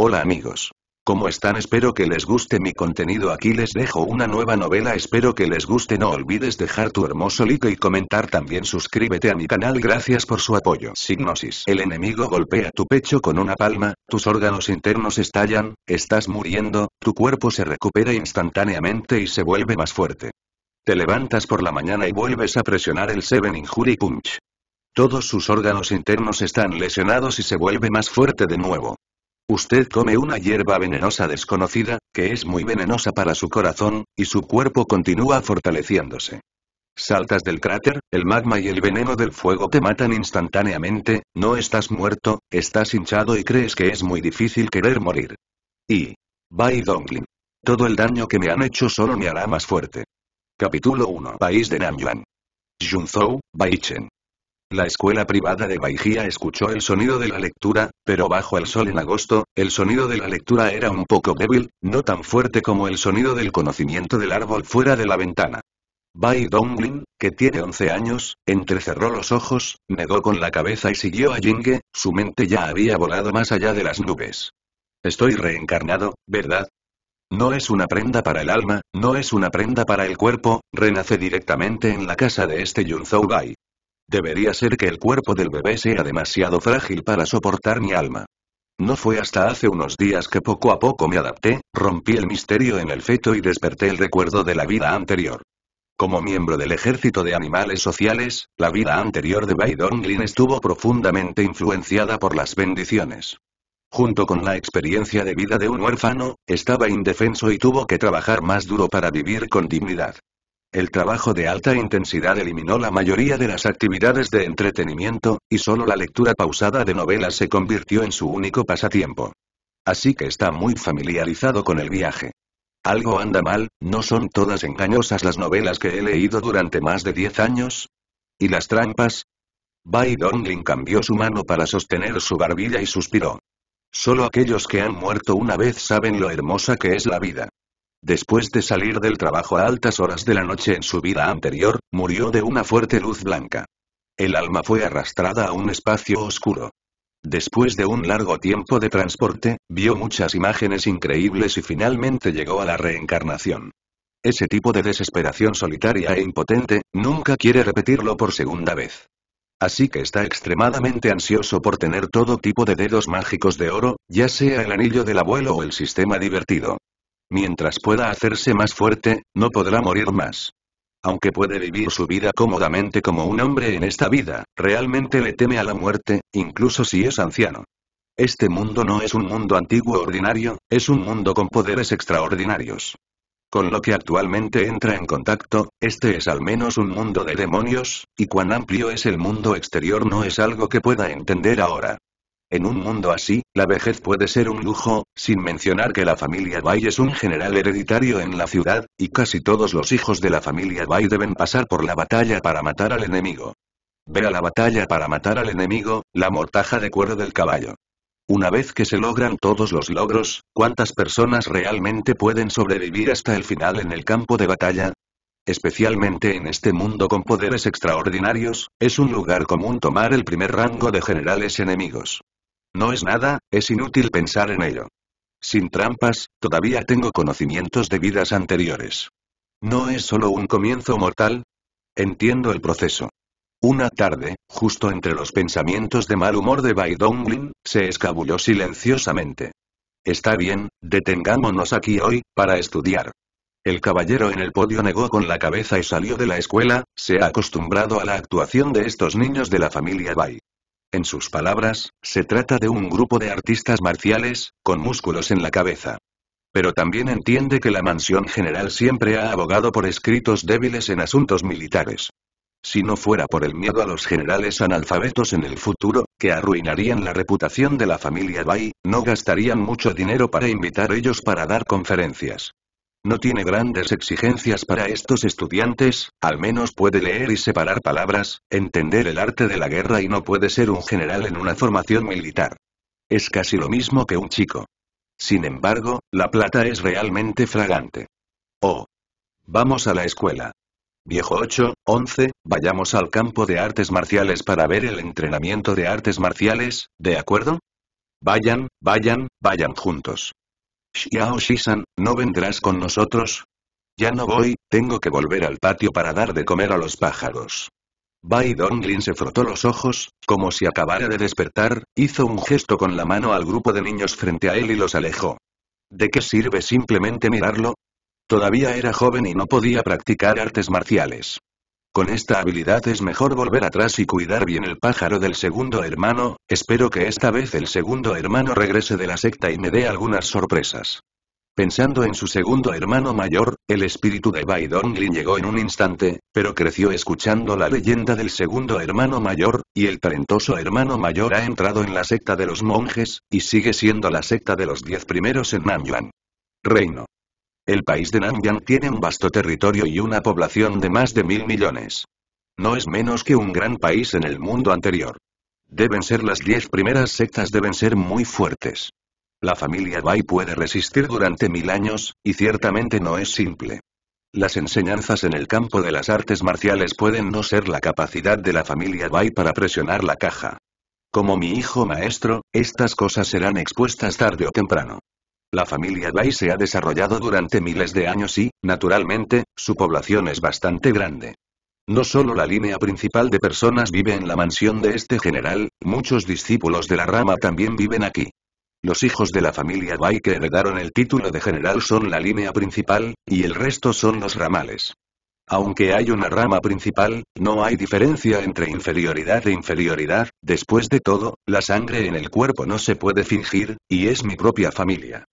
Hola amigos. ¿Cómo están? Espero que les guste mi contenido. Aquí les dejo una nueva novela. Espero que les guste. No olvides dejar tu hermoso like y comentar también. Suscríbete a mi canal. Gracias por su apoyo. Signosis. El enemigo golpea tu pecho con una palma, tus órganos internos estallan, estás muriendo, tu cuerpo se recupera instantáneamente y se vuelve más fuerte. Te levantas por la mañana y vuelves a presionar el Seven Injury Punch. Todos sus órganos internos están lesionados y se vuelve más fuerte de nuevo. Usted come una hierba venenosa desconocida, que es muy venenosa para su corazón, y su cuerpo continúa fortaleciéndose. Saltas del cráter, el magma y el veneno del fuego te matan instantáneamente, no estás muerto, estás hinchado y crees que es muy difícil querer morir. Y... Bai Donglin. Todo el daño que me han hecho solo me hará más fuerte. Capítulo 1 País de Yunzhou, Bai Chen. La escuela privada de Baijia escuchó el sonido de la lectura, pero bajo el sol en agosto, el sonido de la lectura era un poco débil, no tan fuerte como el sonido del conocimiento del árbol fuera de la ventana. Bai Donglin, que tiene 11 años, entrecerró los ojos, negó con la cabeza y siguió a Jinghe, su mente ya había volado más allá de las nubes. Estoy reencarnado, ¿verdad? No es una prenda para el alma, no es una prenda para el cuerpo, renace directamente en la casa de este Yunzhou Bai. Debería ser que el cuerpo del bebé sea demasiado frágil para soportar mi alma. No fue hasta hace unos días que poco a poco me adapté, rompí el misterio en el feto y desperté el recuerdo de la vida anterior. Como miembro del ejército de animales sociales, la vida anterior de Baidonglin estuvo profundamente influenciada por las bendiciones. Junto con la experiencia de vida de un huérfano, estaba indefenso y tuvo que trabajar más duro para vivir con dignidad. El trabajo de alta intensidad eliminó la mayoría de las actividades de entretenimiento, y solo la lectura pausada de novelas se convirtió en su único pasatiempo. Así que está muy familiarizado con el viaje. Algo anda mal, ¿no son todas engañosas las novelas que he leído durante más de 10 años? ¿Y las trampas? Bai Dongling cambió su mano para sostener su barbilla y suspiró. Solo aquellos que han muerto una vez saben lo hermosa que es la vida. Después de salir del trabajo a altas horas de la noche en su vida anterior, murió de una fuerte luz blanca. El alma fue arrastrada a un espacio oscuro. Después de un largo tiempo de transporte, vio muchas imágenes increíbles y finalmente llegó a la reencarnación. Ese tipo de desesperación solitaria e impotente, nunca quiere repetirlo por segunda vez. Así que está extremadamente ansioso por tener todo tipo de dedos mágicos de oro, ya sea el anillo del abuelo o el sistema divertido. Mientras pueda hacerse más fuerte, no podrá morir más. Aunque puede vivir su vida cómodamente como un hombre en esta vida, realmente le teme a la muerte, incluso si es anciano. Este mundo no es un mundo antiguo ordinario, es un mundo con poderes extraordinarios. Con lo que actualmente entra en contacto, este es al menos un mundo de demonios, y cuán amplio es el mundo exterior no es algo que pueda entender ahora. En un mundo así, la vejez puede ser un lujo, sin mencionar que la familia Bai es un general hereditario en la ciudad, y casi todos los hijos de la familia Bai deben pasar por la batalla para matar al enemigo. Ve a la batalla para matar al enemigo, la mortaja de cuero del caballo. Una vez que se logran todos los logros, ¿cuántas personas realmente pueden sobrevivir hasta el final en el campo de batalla? especialmente en este mundo con poderes extraordinarios, es un lugar común tomar el primer rango de generales enemigos. No es nada, es inútil pensar en ello. Sin trampas, todavía tengo conocimientos de vidas anteriores. No es solo un comienzo mortal. Entiendo el proceso. Una tarde, justo entre los pensamientos de mal humor de Bai Donglin, se escabulló silenciosamente. Está bien, detengámonos aquí hoy, para estudiar. El caballero en el podio negó con la cabeza y salió de la escuela, se ha acostumbrado a la actuación de estos niños de la familia Bai. En sus palabras, se trata de un grupo de artistas marciales, con músculos en la cabeza. Pero también entiende que la mansión general siempre ha abogado por escritos débiles en asuntos militares. Si no fuera por el miedo a los generales analfabetos en el futuro, que arruinarían la reputación de la familia Bai, no gastarían mucho dinero para invitar ellos para dar conferencias. No tiene grandes exigencias para estos estudiantes, al menos puede leer y separar palabras, entender el arte de la guerra y no puede ser un general en una formación militar. Es casi lo mismo que un chico. Sin embargo, la plata es realmente fragante. Oh. Vamos a la escuela. Viejo 8, 11, vayamos al campo de artes marciales para ver el entrenamiento de artes marciales, ¿de acuerdo? Vayan, vayan, vayan juntos. Xiao Shisan, ¿no vendrás con nosotros? Ya no voy, tengo que volver al patio para dar de comer a los pájaros. Bai Donglin se frotó los ojos, como si acabara de despertar, hizo un gesto con la mano al grupo de niños frente a él y los alejó. ¿De qué sirve simplemente mirarlo? Todavía era joven y no podía practicar artes marciales. Con esta habilidad es mejor volver atrás y cuidar bien el pájaro del segundo hermano, espero que esta vez el segundo hermano regrese de la secta y me dé algunas sorpresas. Pensando en su segundo hermano mayor, el espíritu de Baidonglin llegó en un instante, pero creció escuchando la leyenda del segundo hermano mayor, y el talentoso hermano mayor ha entrado en la secta de los monjes, y sigue siendo la secta de los diez primeros en Nanyuan. Reino. El país de Nanyang tiene un vasto territorio y una población de más de mil millones. No es menos que un gran país en el mundo anterior. Deben ser las diez primeras sectas deben ser muy fuertes. La familia Bai puede resistir durante mil años, y ciertamente no es simple. Las enseñanzas en el campo de las artes marciales pueden no ser la capacidad de la familia Bai para presionar la caja. Como mi hijo maestro, estas cosas serán expuestas tarde o temprano. La familia Bai se ha desarrollado durante miles de años y, naturalmente, su población es bastante grande. No solo la línea principal de personas vive en la mansión de este general, muchos discípulos de la rama también viven aquí. Los hijos de la familia Bai que heredaron el título de general son la línea principal, y el resto son los ramales. Aunque hay una rama principal, no hay diferencia entre inferioridad e inferioridad, después de todo, la sangre en el cuerpo no se puede fingir, y es mi propia familia.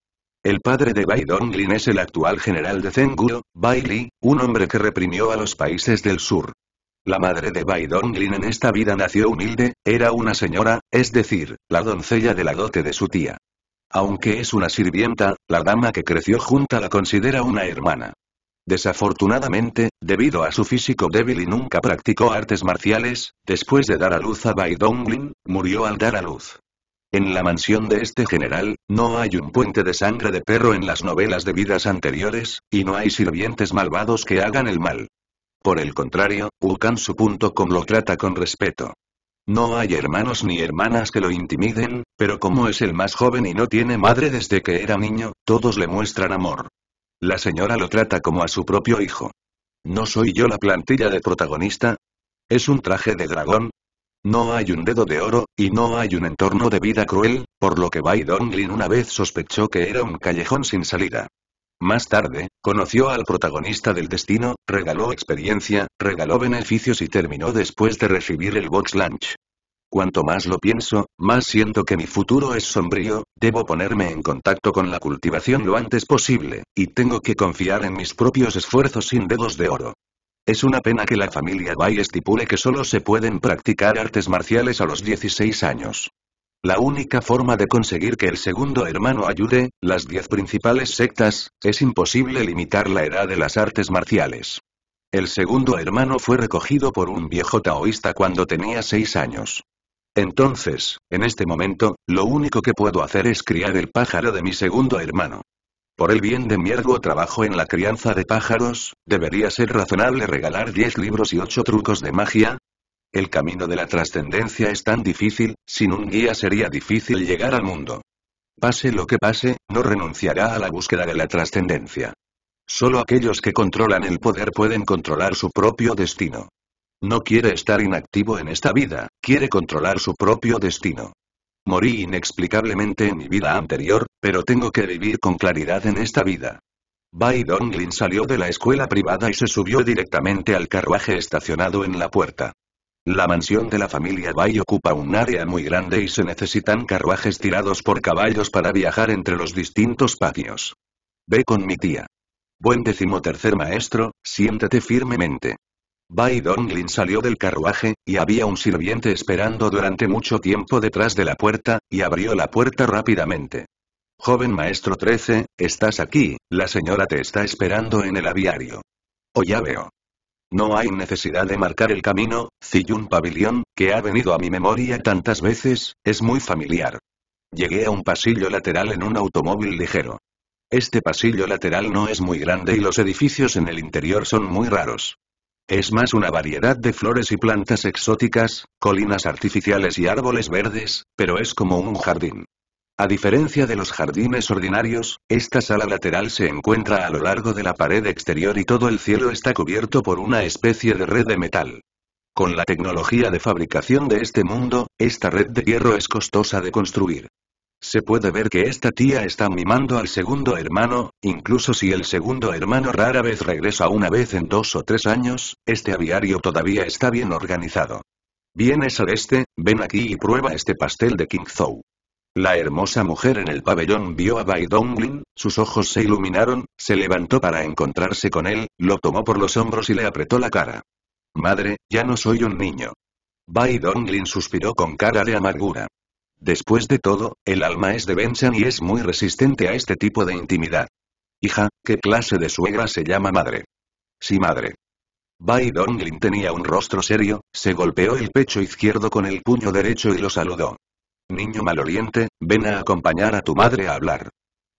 El padre de Bai Donglin es el actual general de Zenguo, Bai Li, un hombre que reprimió a los países del sur. La madre de Bai Donglin en esta vida nació humilde, era una señora, es decir, la doncella de la dote de su tía. Aunque es una sirvienta, la dama que creció junta la considera una hermana. Desafortunadamente, debido a su físico débil y nunca practicó artes marciales, después de dar a luz a Bai Donglin, murió al dar a luz. En la mansión de este general, no hay un puente de sangre de perro en las novelas de vidas anteriores, y no hay sirvientes malvados que hagan el mal. Por el contrario, como lo trata con respeto. No hay hermanos ni hermanas que lo intimiden, pero como es el más joven y no tiene madre desde que era niño, todos le muestran amor. La señora lo trata como a su propio hijo. ¿No soy yo la plantilla de protagonista? Es un traje de dragón, no hay un dedo de oro, y no hay un entorno de vida cruel, por lo que Bai Donglin una vez sospechó que era un callejón sin salida. Más tarde, conoció al protagonista del destino, regaló experiencia, regaló beneficios y terminó después de recibir el box lunch. Cuanto más lo pienso, más siento que mi futuro es sombrío, debo ponerme en contacto con la cultivación lo antes posible, y tengo que confiar en mis propios esfuerzos sin dedos de oro. Es una pena que la familia Bai estipule que solo se pueden practicar artes marciales a los 16 años. La única forma de conseguir que el segundo hermano ayude, las 10 principales sectas, es imposible limitar la edad de las artes marciales. El segundo hermano fue recogido por un viejo taoísta cuando tenía 6 años. Entonces, en este momento, lo único que puedo hacer es criar el pájaro de mi segundo hermano. Por el bien de mi ergo trabajo en la crianza de pájaros, ¿debería ser razonable regalar 10 libros y 8 trucos de magia? El camino de la trascendencia es tan difícil, sin un guía sería difícil llegar al mundo. Pase lo que pase, no renunciará a la búsqueda de la trascendencia. Solo aquellos que controlan el poder pueden controlar su propio destino. No quiere estar inactivo en esta vida, quiere controlar su propio destino. Morí inexplicablemente en mi vida anterior, pero tengo que vivir con claridad en esta vida. Bai Donglin salió de la escuela privada y se subió directamente al carruaje estacionado en la puerta. La mansión de la familia Bai ocupa un área muy grande y se necesitan carruajes tirados por caballos para viajar entre los distintos patios. Ve con mi tía. Buen decimotercer maestro, siéntate firmemente. Bai Donglin salió del carruaje, y había un sirviente esperando durante mucho tiempo detrás de la puerta, y abrió la puerta rápidamente. Joven maestro 13, estás aquí, la señora te está esperando en el aviario. Oh ya veo. No hay necesidad de marcar el camino, Ziyun Pavilion, que ha venido a mi memoria tantas veces, es muy familiar. Llegué a un pasillo lateral en un automóvil ligero. Este pasillo lateral no es muy grande y los edificios en el interior son muy raros. Es más una variedad de flores y plantas exóticas, colinas artificiales y árboles verdes, pero es como un jardín. A diferencia de los jardines ordinarios, esta sala lateral se encuentra a lo largo de la pared exterior y todo el cielo está cubierto por una especie de red de metal. Con la tecnología de fabricación de este mundo, esta red de hierro es costosa de construir. Se puede ver que esta tía está mimando al segundo hermano, incluso si el segundo hermano rara vez regresa una vez en dos o tres años, este aviario todavía está bien organizado. Vienes al este, ven aquí y prueba este pastel de King Zhou. La hermosa mujer en el pabellón vio a Bai Donglin, sus ojos se iluminaron, se levantó para encontrarse con él, lo tomó por los hombros y le apretó la cara. Madre, ya no soy un niño. Bai Donglin suspiró con cara de amargura. Después de todo, el alma es de Benson y es muy resistente a este tipo de intimidad. Hija, ¿qué clase de suegra se llama madre? Sí madre. Bai Donglin tenía un rostro serio, se golpeó el pecho izquierdo con el puño derecho y lo saludó. Niño oriente, ven a acompañar a tu madre a hablar.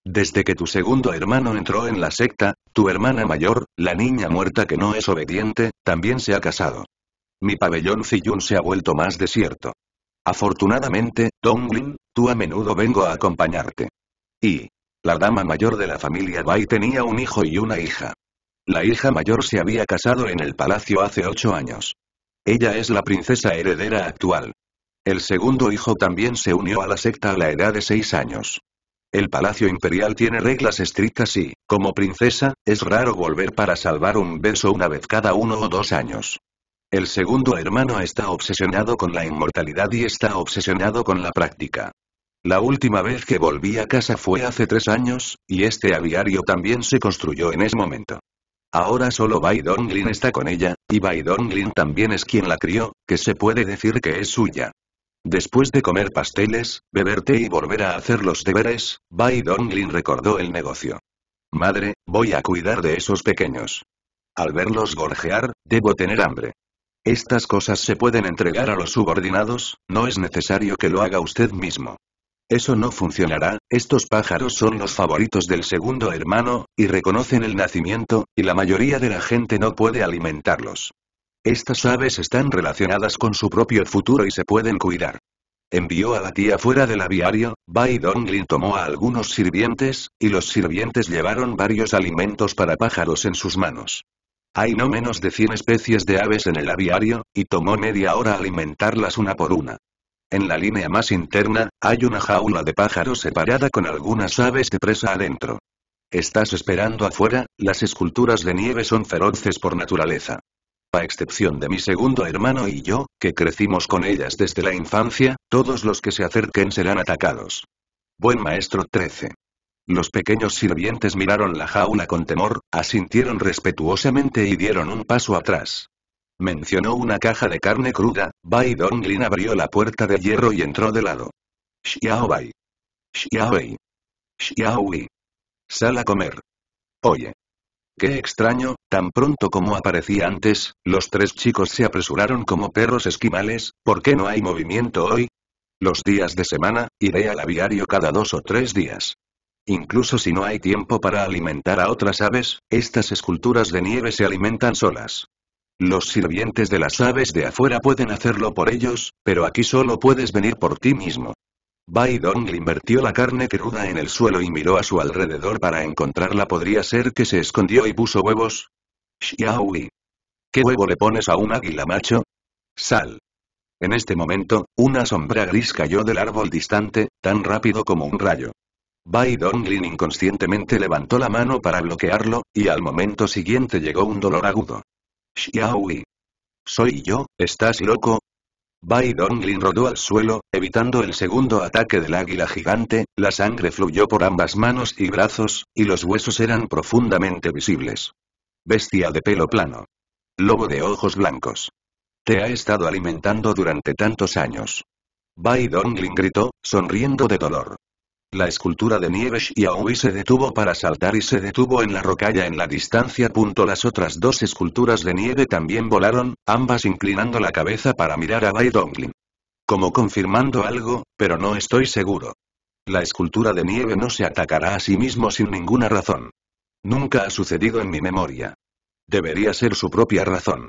Desde que tu segundo hermano entró en la secta, tu hermana mayor, la niña muerta que no es obediente, también se ha casado. Mi pabellón Ziyun se ha vuelto más desierto. Afortunadamente, Donglin, tú a menudo vengo a acompañarte. Y. La dama mayor de la familia Bai tenía un hijo y una hija. La hija mayor se había casado en el palacio hace ocho años. Ella es la princesa heredera actual. El segundo hijo también se unió a la secta a la edad de seis años. El palacio imperial tiene reglas estrictas y, como princesa, es raro volver para salvar un beso una vez cada uno o dos años. El segundo hermano está obsesionado con la inmortalidad y está obsesionado con la práctica. La última vez que volví a casa fue hace tres años, y este aviario también se construyó en ese momento. Ahora solo Bai Donglin está con ella, y Bai Donglin también es quien la crió, que se puede decir que es suya. Después de comer pasteles, beber té y volver a hacer los deberes, Bai Donglin recordó el negocio. Madre, voy a cuidar de esos pequeños. Al verlos gorjear, debo tener hambre. Estas cosas se pueden entregar a los subordinados, no es necesario que lo haga usted mismo. Eso no funcionará, estos pájaros son los favoritos del segundo hermano, y reconocen el nacimiento, y la mayoría de la gente no puede alimentarlos. Estas aves están relacionadas con su propio futuro y se pueden cuidar. Envió a la tía fuera del aviario, Bai Lin tomó a algunos sirvientes, y los sirvientes llevaron varios alimentos para pájaros en sus manos. Hay no menos de 100 especies de aves en el aviario, y tomó media hora alimentarlas una por una. En la línea más interna, hay una jaula de pájaros separada con algunas aves de presa adentro. Estás esperando afuera, las esculturas de nieve son feroces por naturaleza. A excepción de mi segundo hermano y yo, que crecimos con ellas desde la infancia, todos los que se acerquen serán atacados. Buen maestro 13. Los pequeños sirvientes miraron la jaula con temor, asintieron respetuosamente y dieron un paso atrás. Mencionó una caja de carne cruda, Bai Donglin abrió la puerta de hierro y entró de lado. Xiao Bai. Xiao Sala Xiao Sal a comer. Oye. Qué extraño, tan pronto como aparecía antes, los tres chicos se apresuraron como perros esquimales, ¿por qué no hay movimiento hoy? Los días de semana, iré al aviario cada dos o tres días. Incluso si no hay tiempo para alimentar a otras aves, estas esculturas de nieve se alimentan solas. Los sirvientes de las aves de afuera pueden hacerlo por ellos, pero aquí solo puedes venir por ti mismo. Bai Dong invertió la carne cruda en el suelo y miró a su alrededor para encontrarla. Podría ser que se escondió y puso huevos. y ¿Qué huevo le pones a un águila macho? Sal. En este momento, una sombra gris cayó del árbol distante, tan rápido como un rayo. Bai Donglin inconscientemente levantó la mano para bloquearlo, y al momento siguiente llegó un dolor agudo. Xiaoyi. ¿Soy yo? ¿Estás loco? Bai Donglin rodó al suelo, evitando el segundo ataque del águila gigante, la sangre fluyó por ambas manos y brazos, y los huesos eran profundamente visibles. Bestia de pelo plano. Lobo de ojos blancos. Te ha estado alimentando durante tantos años. Bai Donglin gritó, sonriendo de dolor. La escultura de nieve Xiaohui se detuvo para saltar y se detuvo en la rocalla en la distancia. Las otras dos esculturas de nieve también volaron, ambas inclinando la cabeza para mirar a Bai Donglin. Como confirmando algo, pero no estoy seguro. La escultura de nieve no se atacará a sí mismo sin ninguna razón. Nunca ha sucedido en mi memoria. Debería ser su propia razón.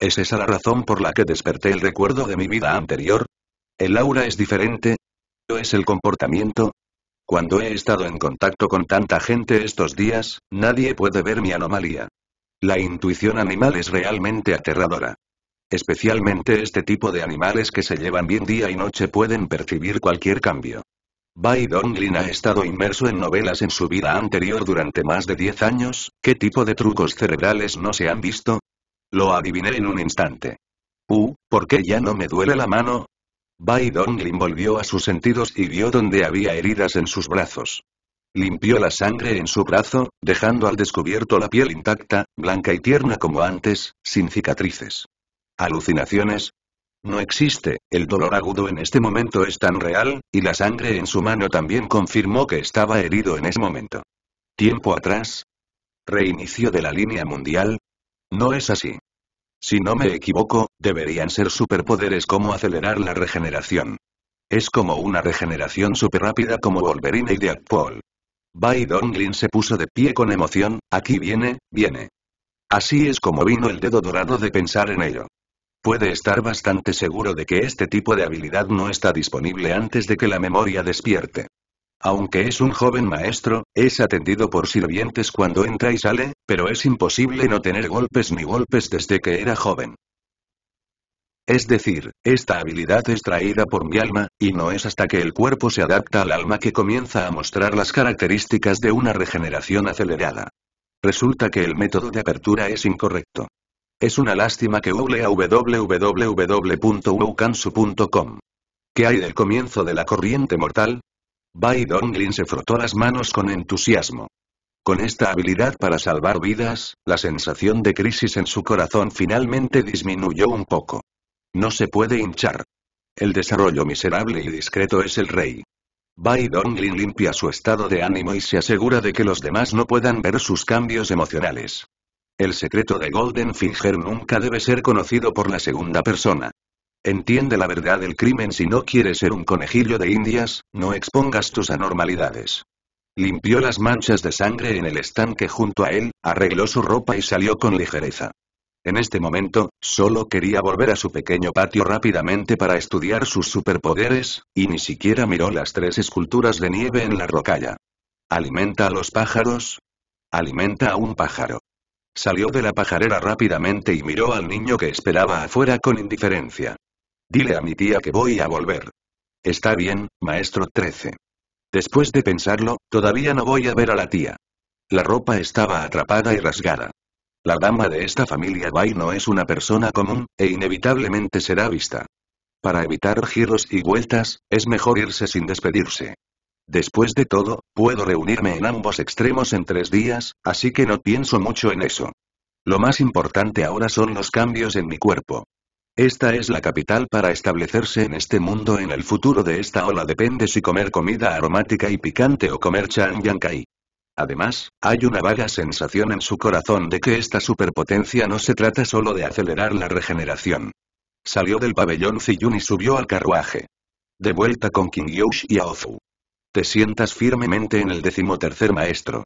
¿Es esa la razón por la que desperté el recuerdo de mi vida anterior? ¿El aura es diferente? es el comportamiento? Cuando he estado en contacto con tanta gente estos días, nadie puede ver mi anomalía. La intuición animal es realmente aterradora. Especialmente este tipo de animales que se llevan bien día y noche pueden percibir cualquier cambio. Bai Donglin ha estado inmerso en novelas en su vida anterior durante más de 10 años, ¿qué tipo de trucos cerebrales no se han visto? Lo adiviné en un instante. Uh, ¿por qué ya no me duele la mano? Bai le volvió a sus sentidos y vio donde había heridas en sus brazos. Limpió la sangre en su brazo, dejando al descubierto la piel intacta, blanca y tierna como antes, sin cicatrices. ¿Alucinaciones? No existe, el dolor agudo en este momento es tan real, y la sangre en su mano también confirmó que estaba herido en ese momento. ¿Tiempo atrás? ¿Reinicio de la línea mundial? No es así. Si no me equivoco, deberían ser superpoderes como acelerar la regeneración. Es como una regeneración súper rápida como Wolverine y Deadpool. Bai Donglin se puso de pie con emoción, aquí viene, viene. Así es como vino el dedo dorado de pensar en ello. Puede estar bastante seguro de que este tipo de habilidad no está disponible antes de que la memoria despierte. Aunque es un joven maestro, es atendido por sirvientes cuando entra y sale, pero es imposible no tener golpes ni golpes desde que era joven. Es decir, esta habilidad es traída por mi alma, y no es hasta que el cuerpo se adapta al alma que comienza a mostrar las características de una regeneración acelerada. Resulta que el método de apertura es incorrecto. Es una lástima que www.wokansu.com a ¿Qué hay del comienzo de la corriente mortal? Bai Donglin se frotó las manos con entusiasmo. Con esta habilidad para salvar vidas, la sensación de crisis en su corazón finalmente disminuyó un poco. No se puede hinchar. El desarrollo miserable y discreto es el rey. Bai Donglin limpia su estado de ánimo y se asegura de que los demás no puedan ver sus cambios emocionales. El secreto de Golden Finger nunca debe ser conocido por la segunda persona. Entiende la verdad del crimen si no quieres ser un conejillo de indias, no expongas tus anormalidades. Limpió las manchas de sangre en el estanque junto a él, arregló su ropa y salió con ligereza. En este momento, solo quería volver a su pequeño patio rápidamente para estudiar sus superpoderes, y ni siquiera miró las tres esculturas de nieve en la rocalla. ¿Alimenta a los pájaros? Alimenta a un pájaro. Salió de la pajarera rápidamente y miró al niño que esperaba afuera con indiferencia. Dile a mi tía que voy a volver. Está bien, maestro 13. Después de pensarlo, todavía no voy a ver a la tía. La ropa estaba atrapada y rasgada. La dama de esta familia Bai no es una persona común, e inevitablemente será vista. Para evitar giros y vueltas, es mejor irse sin despedirse. Después de todo, puedo reunirme en ambos extremos en tres días, así que no pienso mucho en eso. Lo más importante ahora son los cambios en mi cuerpo. Esta es la capital para establecerse en este mundo en el futuro de esta ola depende si comer comida aromática y picante o comer chan Kai. Además, hay una vaga sensación en su corazón de que esta superpotencia no se trata solo de acelerar la regeneración. Salió del pabellón Ziyun y subió al carruaje. De vuelta con King Yoush y Aozu. Te sientas firmemente en el decimotercer maestro.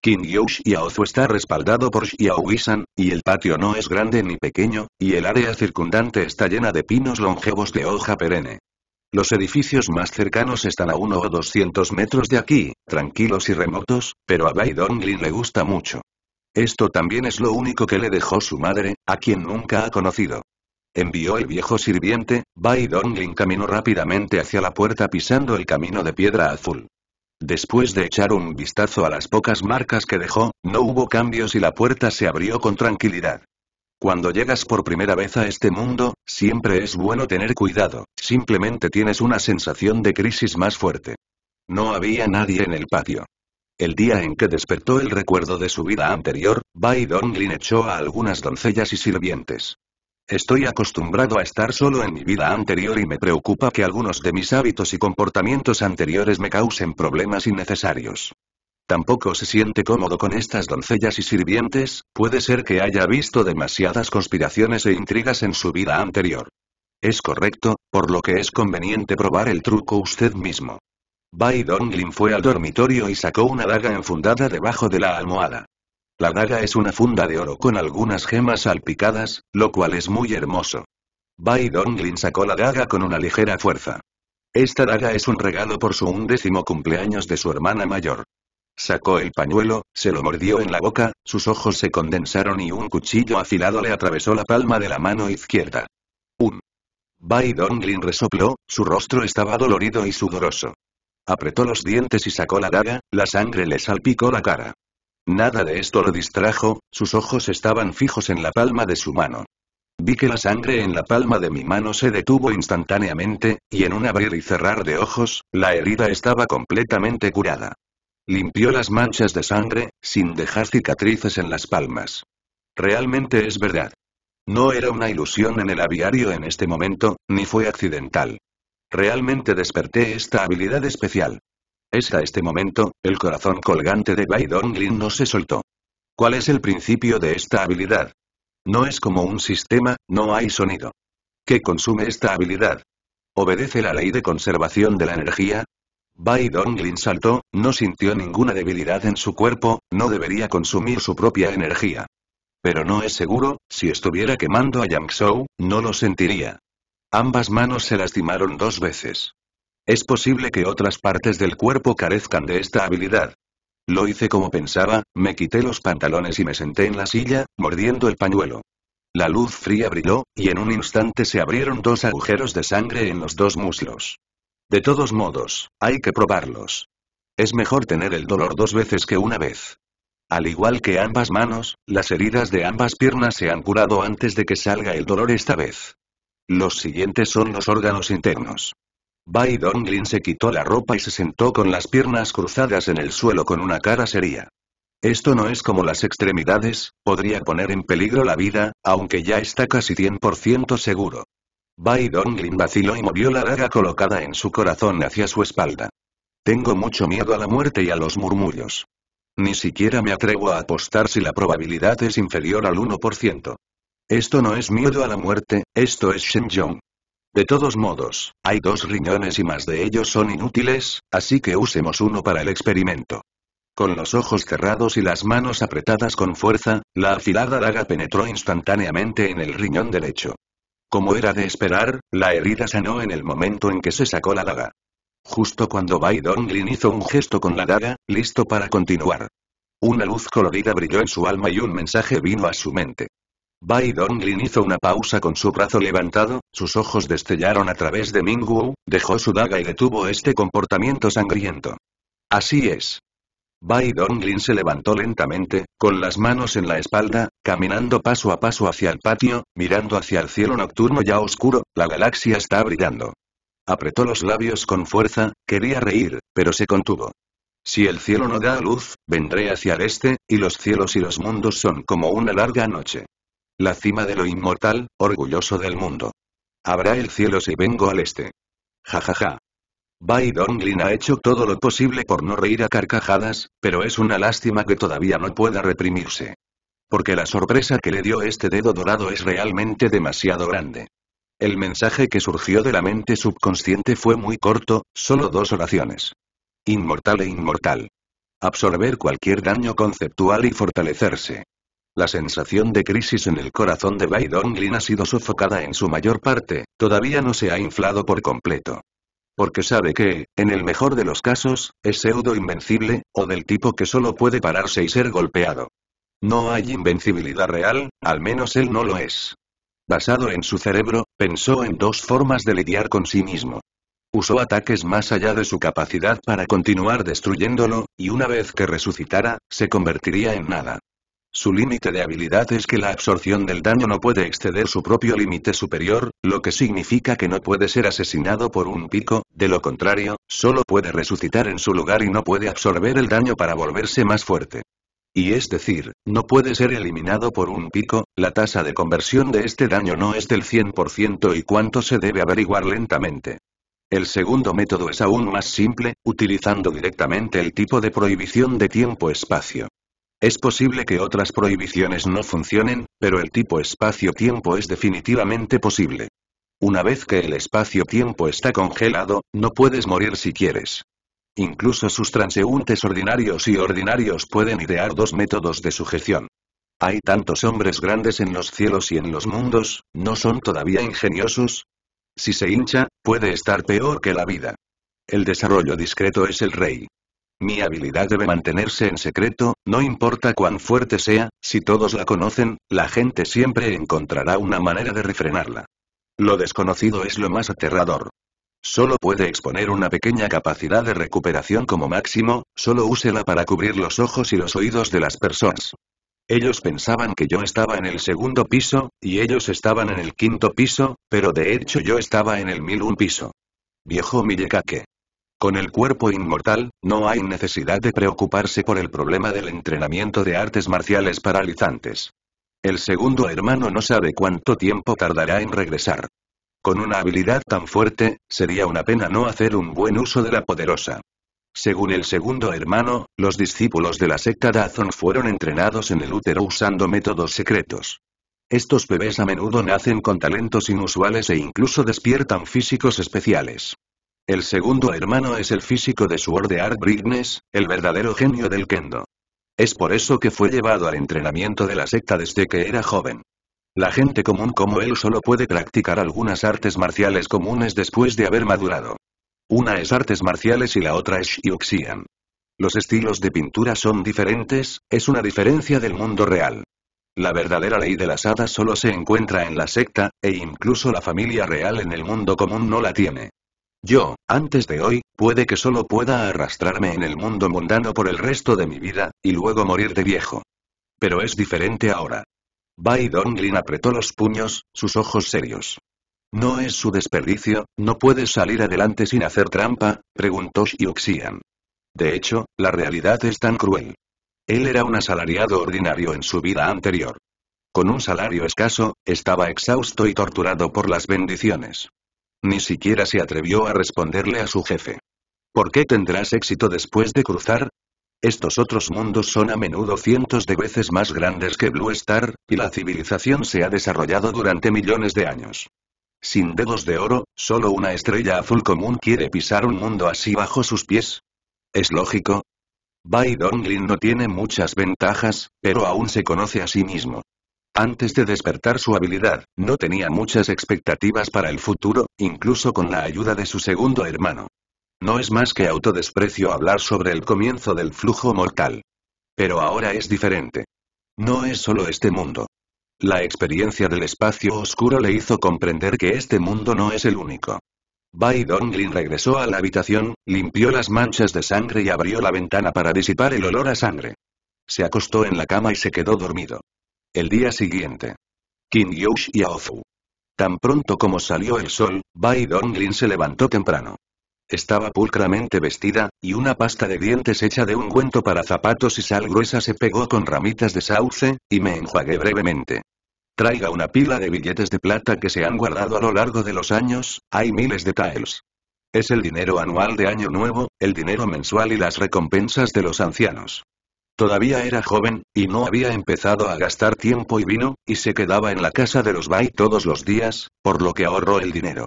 King Yu está respaldado por Wisan, y el patio no es grande ni pequeño, y el área circundante está llena de pinos longevos de hoja perenne. Los edificios más cercanos están a uno o 200 metros de aquí, tranquilos y remotos, pero a Bai Donglin le gusta mucho. Esto también es lo único que le dejó su madre, a quien nunca ha conocido. Envió el viejo sirviente, Bai Donglin caminó rápidamente hacia la puerta pisando el camino de piedra azul. Después de echar un vistazo a las pocas marcas que dejó, no hubo cambios y la puerta se abrió con tranquilidad. Cuando llegas por primera vez a este mundo, siempre es bueno tener cuidado, simplemente tienes una sensación de crisis más fuerte. No había nadie en el patio. El día en que despertó el recuerdo de su vida anterior, Bai Donglin echó a algunas doncellas y sirvientes. Estoy acostumbrado a estar solo en mi vida anterior y me preocupa que algunos de mis hábitos y comportamientos anteriores me causen problemas innecesarios. Tampoco se siente cómodo con estas doncellas y sirvientes, puede ser que haya visto demasiadas conspiraciones e intrigas en su vida anterior. Es correcto, por lo que es conveniente probar el truco usted mismo. Bai Donglin fue al dormitorio y sacó una daga enfundada debajo de la almohada. La daga es una funda de oro con algunas gemas salpicadas, lo cual es muy hermoso. Bai Donglin sacó la daga con una ligera fuerza. Esta daga es un regalo por su undécimo cumpleaños de su hermana mayor. Sacó el pañuelo, se lo mordió en la boca, sus ojos se condensaron y un cuchillo afilado le atravesó la palma de la mano izquierda. Un. Bai Donglin resopló, su rostro estaba dolorido y sudoroso. Apretó los dientes y sacó la daga, la sangre le salpicó la cara. Nada de esto lo distrajo, sus ojos estaban fijos en la palma de su mano. Vi que la sangre en la palma de mi mano se detuvo instantáneamente, y en un abrir y cerrar de ojos, la herida estaba completamente curada. Limpió las manchas de sangre, sin dejar cicatrices en las palmas. Realmente es verdad. No era una ilusión en el aviario en este momento, ni fue accidental. Realmente desperté esta habilidad especial. Hasta este momento, el corazón colgante de Bai Donglin no se soltó. ¿Cuál es el principio de esta habilidad? No es como un sistema, no hay sonido. ¿Qué consume esta habilidad? ¿Obedece la ley de conservación de la energía? Bai Donglin saltó, no sintió ninguna debilidad en su cuerpo, no debería consumir su propia energía. Pero no es seguro, si estuviera quemando a Yang no lo sentiría. Ambas manos se lastimaron dos veces. Es posible que otras partes del cuerpo carezcan de esta habilidad. Lo hice como pensaba, me quité los pantalones y me senté en la silla, mordiendo el pañuelo. La luz fría brilló, y en un instante se abrieron dos agujeros de sangre en los dos muslos. De todos modos, hay que probarlos. Es mejor tener el dolor dos veces que una vez. Al igual que ambas manos, las heridas de ambas piernas se han curado antes de que salga el dolor esta vez. Los siguientes son los órganos internos. Bai Donglin se quitó la ropa y se sentó con las piernas cruzadas en el suelo con una cara seria. Esto no es como las extremidades, podría poner en peligro la vida, aunque ya está casi 100% seguro. Bai Donglin vaciló y movió la daga colocada en su corazón hacia su espalda. Tengo mucho miedo a la muerte y a los murmullos. Ni siquiera me atrevo a apostar si la probabilidad es inferior al 1%. Esto no es miedo a la muerte, esto es Shenzhong. De todos modos, hay dos riñones y más de ellos son inútiles, así que usemos uno para el experimento. Con los ojos cerrados y las manos apretadas con fuerza, la afilada daga penetró instantáneamente en el riñón derecho. Como era de esperar, la herida sanó en el momento en que se sacó la daga. Justo cuando Bai Lin hizo un gesto con la daga, listo para continuar. Una luz colorida brilló en su alma y un mensaje vino a su mente. Bai Donglin hizo una pausa con su brazo levantado, sus ojos destellaron a través de Ming Wu, dejó su daga y detuvo este comportamiento sangriento. Así es. Bai Donglin se levantó lentamente, con las manos en la espalda, caminando paso a paso hacia el patio, mirando hacia el cielo nocturno ya oscuro, la galaxia está brillando. Apretó los labios con fuerza, quería reír, pero se contuvo. Si el cielo no da luz, vendré hacia el este, y los cielos y los mundos son como una larga noche. La cima de lo inmortal, orgulloso del mundo. Habrá el cielo si vengo al este. Jajaja. Ja, ja. Bai Donglin ha hecho todo lo posible por no reír a carcajadas, pero es una lástima que todavía no pueda reprimirse. Porque la sorpresa que le dio este dedo dorado es realmente demasiado grande. El mensaje que surgió de la mente subconsciente fue muy corto, solo dos oraciones. Inmortal e inmortal. Absorber cualquier daño conceptual y fortalecerse. La sensación de crisis en el corazón de Baidon Lin ha sido sofocada en su mayor parte, todavía no se ha inflado por completo. Porque sabe que, en el mejor de los casos, es pseudo invencible, o del tipo que solo puede pararse y ser golpeado. No hay invencibilidad real, al menos él no lo es. Basado en su cerebro, pensó en dos formas de lidiar con sí mismo. Usó ataques más allá de su capacidad para continuar destruyéndolo, y una vez que resucitara, se convertiría en nada. Su límite de habilidad es que la absorción del daño no puede exceder su propio límite superior, lo que significa que no puede ser asesinado por un pico, de lo contrario, solo puede resucitar en su lugar y no puede absorber el daño para volverse más fuerte. Y es decir, no puede ser eliminado por un pico, la tasa de conversión de este daño no es del 100% y cuánto se debe averiguar lentamente. El segundo método es aún más simple, utilizando directamente el tipo de prohibición de tiempo-espacio. Es posible que otras prohibiciones no funcionen, pero el tipo espacio-tiempo es definitivamente posible. Una vez que el espacio-tiempo está congelado, no puedes morir si quieres. Incluso sus transeúntes ordinarios y ordinarios pueden idear dos métodos de sujeción. Hay tantos hombres grandes en los cielos y en los mundos, ¿no son todavía ingeniosos? Si se hincha, puede estar peor que la vida. El desarrollo discreto es el rey. Mi habilidad debe mantenerse en secreto, no importa cuán fuerte sea, si todos la conocen, la gente siempre encontrará una manera de refrenarla. Lo desconocido es lo más aterrador. Solo puede exponer una pequeña capacidad de recuperación como máximo, solo úsela para cubrir los ojos y los oídos de las personas. Ellos pensaban que yo estaba en el segundo piso, y ellos estaban en el quinto piso, pero de hecho yo estaba en el mil un piso. Viejo Millekake. Con el cuerpo inmortal, no hay necesidad de preocuparse por el problema del entrenamiento de artes marciales paralizantes. El segundo hermano no sabe cuánto tiempo tardará en regresar. Con una habilidad tan fuerte, sería una pena no hacer un buen uso de la poderosa. Según el segundo hermano, los discípulos de la secta Dazon fueron entrenados en el útero usando métodos secretos. Estos bebés a menudo nacen con talentos inusuales e incluso despiertan físicos especiales. El segundo hermano es el físico de orden Art Brignes, el verdadero genio del kendo. Es por eso que fue llevado al entrenamiento de la secta desde que era joven. La gente común como él solo puede practicar algunas artes marciales comunes después de haber madurado. Una es artes marciales y la otra es Shiuxian. Los estilos de pintura son diferentes, es una diferencia del mundo real. La verdadera ley de las hadas solo se encuentra en la secta, e incluso la familia real en el mundo común no la tiene. Yo, antes de hoy, puede que solo pueda arrastrarme en el mundo mundano por el resto de mi vida, y luego morir de viejo. Pero es diferente ahora. Bai Donglin apretó los puños, sus ojos serios. ¿No es su desperdicio, no puedes salir adelante sin hacer trampa? preguntó Xiuxian. De hecho, la realidad es tan cruel. Él era un asalariado ordinario en su vida anterior. Con un salario escaso, estaba exhausto y torturado por las bendiciones. Ni siquiera se atrevió a responderle a su jefe. ¿Por qué tendrás éxito después de cruzar? Estos otros mundos son a menudo cientos de veces más grandes que Blue Star, y la civilización se ha desarrollado durante millones de años. Sin dedos de oro, solo una estrella azul común quiere pisar un mundo así bajo sus pies. Es lógico. Bai no tiene muchas ventajas, pero aún se conoce a sí mismo. Antes de despertar su habilidad, no tenía muchas expectativas para el futuro, incluso con la ayuda de su segundo hermano. No es más que autodesprecio hablar sobre el comienzo del flujo mortal. Pero ahora es diferente. No es solo este mundo. La experiencia del espacio oscuro le hizo comprender que este mundo no es el único. Bai Donglin regresó a la habitación, limpió las manchas de sangre y abrió la ventana para disipar el olor a sangre. Se acostó en la cama y se quedó dormido. El día siguiente. King Yush y Aozu. Tan pronto como salió el sol, Bai Donglin se levantó temprano. Estaba pulcramente vestida, y una pasta de dientes hecha de un ungüento para zapatos y sal gruesa se pegó con ramitas de sauce, y me enjuagué brevemente. Traiga una pila de billetes de plata que se han guardado a lo largo de los años, hay miles de tiles. Es el dinero anual de Año Nuevo, el dinero mensual y las recompensas de los ancianos. Todavía era joven, y no había empezado a gastar tiempo y vino, y se quedaba en la casa de los Bay todos los días, por lo que ahorró el dinero.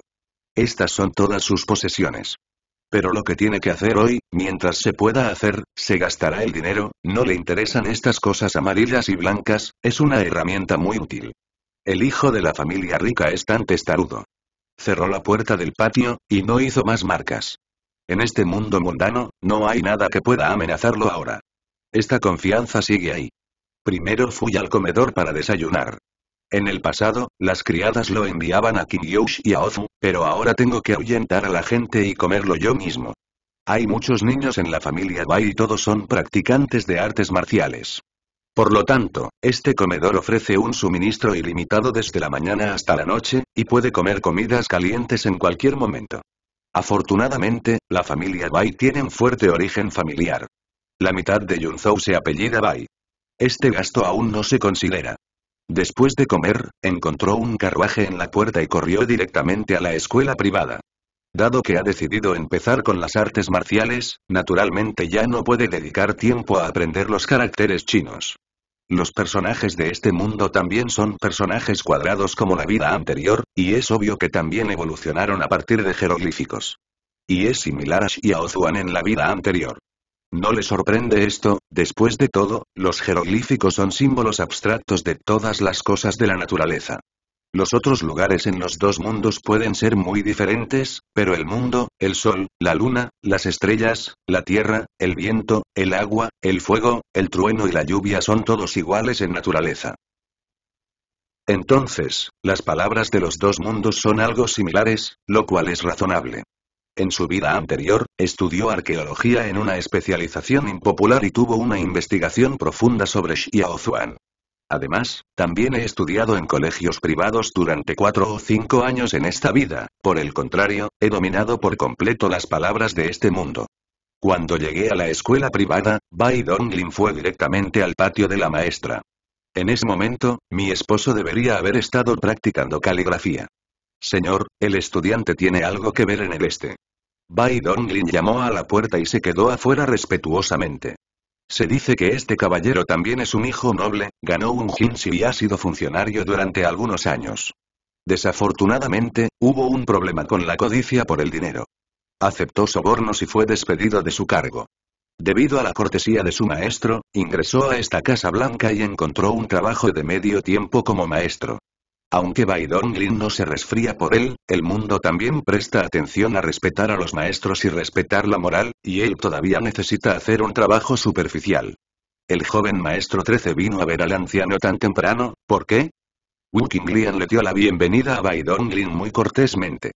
Estas son todas sus posesiones. Pero lo que tiene que hacer hoy, mientras se pueda hacer, se gastará el dinero, no le interesan estas cosas amarillas y blancas, es una herramienta muy útil. El hijo de la familia rica es tan testarudo. Cerró la puerta del patio, y no hizo más marcas. En este mundo mundano, no hay nada que pueda amenazarlo ahora. Esta confianza sigue ahí. Primero fui al comedor para desayunar. En el pasado, las criadas lo enviaban a Yush y a Ozu, pero ahora tengo que ahuyentar a la gente y comerlo yo mismo. Hay muchos niños en la familia Bai y todos son practicantes de artes marciales. Por lo tanto, este comedor ofrece un suministro ilimitado desde la mañana hasta la noche, y puede comer comidas calientes en cualquier momento. Afortunadamente, la familia Bai tiene un fuerte origen familiar. La mitad de Yunzhou se apellida Bai. Este gasto aún no se considera. Después de comer, encontró un carruaje en la puerta y corrió directamente a la escuela privada. Dado que ha decidido empezar con las artes marciales, naturalmente ya no puede dedicar tiempo a aprender los caracteres chinos. Los personajes de este mundo también son personajes cuadrados como la vida anterior, y es obvio que también evolucionaron a partir de jeroglíficos. Y es similar a Zhuan en la vida anterior. No le sorprende esto, después de todo, los jeroglíficos son símbolos abstractos de todas las cosas de la naturaleza. Los otros lugares en los dos mundos pueden ser muy diferentes, pero el mundo, el sol, la luna, las estrellas, la tierra, el viento, el agua, el fuego, el trueno y la lluvia son todos iguales en naturaleza. Entonces, las palabras de los dos mundos son algo similares, lo cual es razonable. En su vida anterior, estudió arqueología en una especialización impopular y tuvo una investigación profunda sobre Xiaozhuang. Además, también he estudiado en colegios privados durante cuatro o cinco años en esta vida, por el contrario, he dominado por completo las palabras de este mundo. Cuando llegué a la escuela privada, Bai Donglin fue directamente al patio de la maestra. En ese momento, mi esposo debería haber estado practicando caligrafía. Señor, el estudiante tiene algo que ver en el este. Bai Donglin llamó a la puerta y se quedó afuera respetuosamente. Se dice que este caballero también es un hijo noble, ganó un jinsi y ha sido funcionario durante algunos años. Desafortunadamente, hubo un problema con la codicia por el dinero. Aceptó sobornos y fue despedido de su cargo. Debido a la cortesía de su maestro, ingresó a esta Casa Blanca y encontró un trabajo de medio tiempo como maestro. Aunque Baidonglin no se resfría por él, el mundo también presta atención a respetar a los maestros y respetar la moral, y él todavía necesita hacer un trabajo superficial. El joven maestro 13 vino a ver al anciano tan temprano, ¿por qué? Wu le dio la bienvenida a Baidonglin muy cortésmente.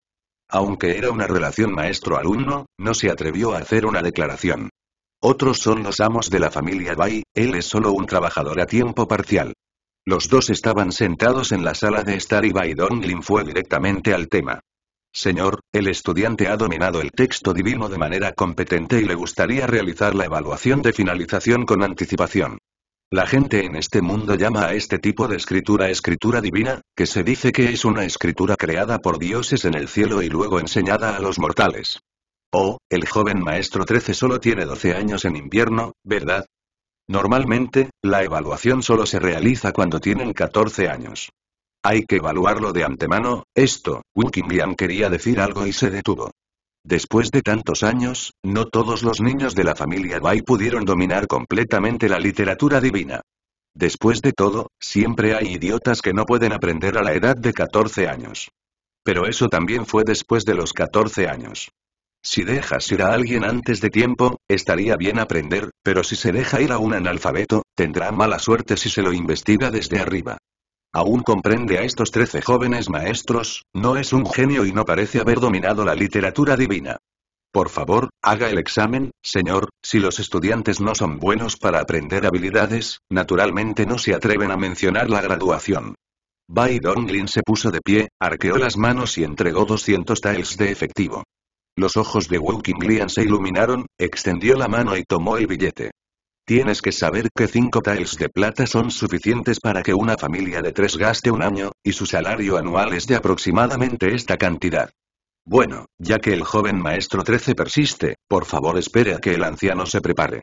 Aunque era una relación maestro-alumno, no se atrevió a hacer una declaración. Otros son los amos de la familia Bai, él es solo un trabajador a tiempo parcial. Los dos estaban sentados en la sala de estar y Lin fue directamente al tema. Señor, el estudiante ha dominado el texto divino de manera competente y le gustaría realizar la evaluación de finalización con anticipación. La gente en este mundo llama a este tipo de escritura escritura divina, que se dice que es una escritura creada por dioses en el cielo y luego enseñada a los mortales. Oh, el joven maestro 13 solo tiene 12 años en invierno, ¿verdad? Normalmente, la evaluación solo se realiza cuando tienen 14 años. Hay que evaluarlo de antemano, esto, Wu quería decir algo y se detuvo. Después de tantos años, no todos los niños de la familia Bai pudieron dominar completamente la literatura divina. Después de todo, siempre hay idiotas que no pueden aprender a la edad de 14 años. Pero eso también fue después de los 14 años. Si dejas ir a alguien antes de tiempo, estaría bien aprender, pero si se deja ir a un analfabeto, tendrá mala suerte si se lo investiga desde arriba. Aún comprende a estos trece jóvenes maestros, no es un genio y no parece haber dominado la literatura divina. Por favor, haga el examen, señor, si los estudiantes no son buenos para aprender habilidades, naturalmente no se atreven a mencionar la graduación. Bai Donglin se puso de pie, arqueó las manos y entregó 200 taels de efectivo. Los ojos de Woking Lian se iluminaron, extendió la mano y tomó el billete. Tienes que saber que cinco tiles de plata son suficientes para que una familia de tres gaste un año, y su salario anual es de aproximadamente esta cantidad. Bueno, ya que el joven maestro 13 persiste, por favor espere a que el anciano se prepare.